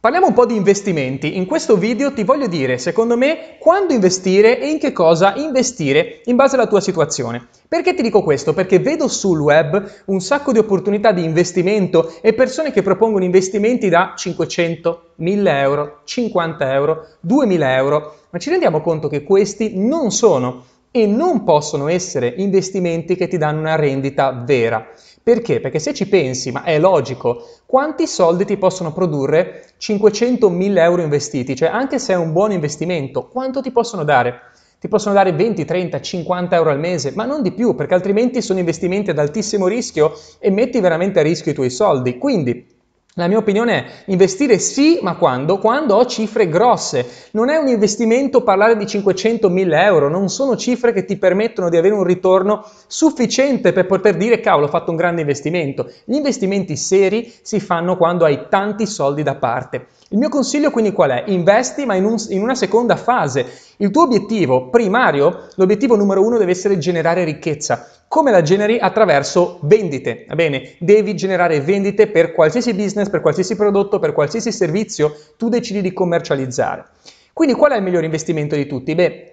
Parliamo un po' di investimenti. In questo video ti voglio dire, secondo me, quando investire e in che cosa investire in base alla tua situazione. Perché ti dico questo? Perché vedo sul web un sacco di opportunità di investimento e persone che propongono investimenti da 500, 1000 euro, 50 euro, 2000 euro, ma ci rendiamo conto che questi non sono e non possono essere investimenti che ti danno una rendita vera. Perché? Perché se ci pensi, ma è logico, quanti soldi ti possono produrre 500.000 euro investiti? Cioè anche se è un buon investimento, quanto ti possono dare? Ti possono dare 20, 30, 50 euro al mese, ma non di più, perché altrimenti sono investimenti ad altissimo rischio e metti veramente a rischio i tuoi soldi. Quindi la mia opinione è investire sì, ma quando? Quando ho cifre grosse. Non è un investimento parlare di 500.000 euro, non sono cifre che ti permettono di avere un ritorno sufficiente per poter dire cavolo, ho fatto un grande investimento. Gli investimenti seri si fanno quando hai tanti soldi da parte. Il mio consiglio quindi qual è? Investi ma in, un, in una seconda fase il tuo obiettivo primario, l'obiettivo numero uno deve essere generare ricchezza. Come la generi? Attraverso vendite. Va bene, devi generare vendite per qualsiasi business, per qualsiasi prodotto, per qualsiasi servizio tu decidi di commercializzare. Quindi qual è il miglior investimento di tutti? Beh,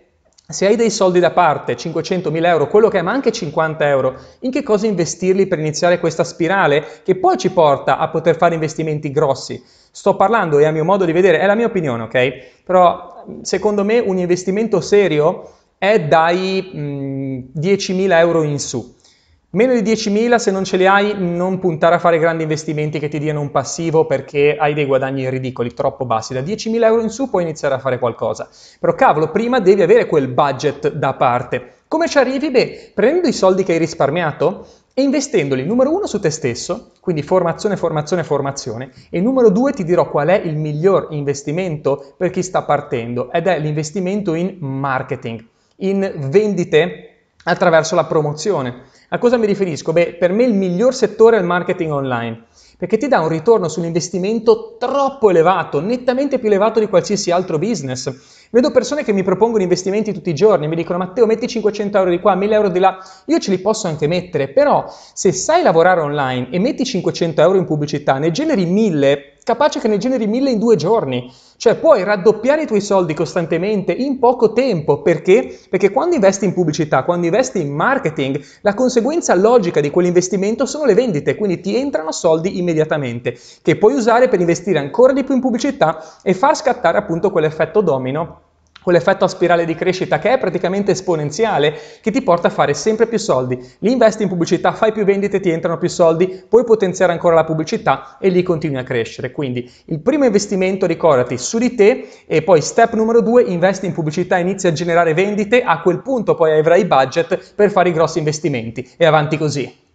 se hai dei soldi da parte, 500.000 euro, quello che è, ma anche 50 euro, in che cosa investirli per iniziare questa spirale che poi ci porta a poter fare investimenti grossi? Sto parlando, e a mio modo di vedere, è la mia opinione, ok? Però secondo me un investimento serio è dai 10.000 mm, euro in su. Meno di 10.000 se non ce li hai, non puntare a fare grandi investimenti che ti diano un passivo perché hai dei guadagni ridicoli, troppo bassi. Da 10.000 euro in su puoi iniziare a fare qualcosa. Però cavolo, prima devi avere quel budget da parte. Come ci arrivi? Beh, prendendo i soldi che hai risparmiato e investendoli, numero uno, su te stesso, quindi formazione, formazione, formazione, e numero due ti dirò qual è il miglior investimento per chi sta partendo, ed è l'investimento in marketing, in vendite attraverso la promozione. A cosa mi riferisco? Beh, per me il miglior settore è il marketing online, perché ti dà un ritorno sull'investimento troppo elevato, nettamente più elevato di qualsiasi altro business. Vedo persone che mi propongono investimenti tutti i giorni, mi dicono Matteo metti 500 euro di qua, 1000 euro di là, io ce li posso anche mettere, però se sai lavorare online e metti 500 euro in pubblicità, ne generi 1000 capace che ne generi mille in due giorni. Cioè puoi raddoppiare i tuoi soldi costantemente in poco tempo. Perché? Perché quando investi in pubblicità, quando investi in marketing, la conseguenza logica di quell'investimento sono le vendite, quindi ti entrano soldi immediatamente, che puoi usare per investire ancora di più in pubblicità e far scattare appunto quell'effetto domino quell'effetto a spirale di crescita che è praticamente esponenziale, che ti porta a fare sempre più soldi. Li investi in pubblicità, fai più vendite, ti entrano più soldi, puoi potenziare ancora la pubblicità e lì continui a crescere. Quindi il primo investimento ricordati su di te e poi step numero due, investi in pubblicità, inizia a generare vendite, a quel punto poi avrai budget per fare i grossi investimenti e avanti così.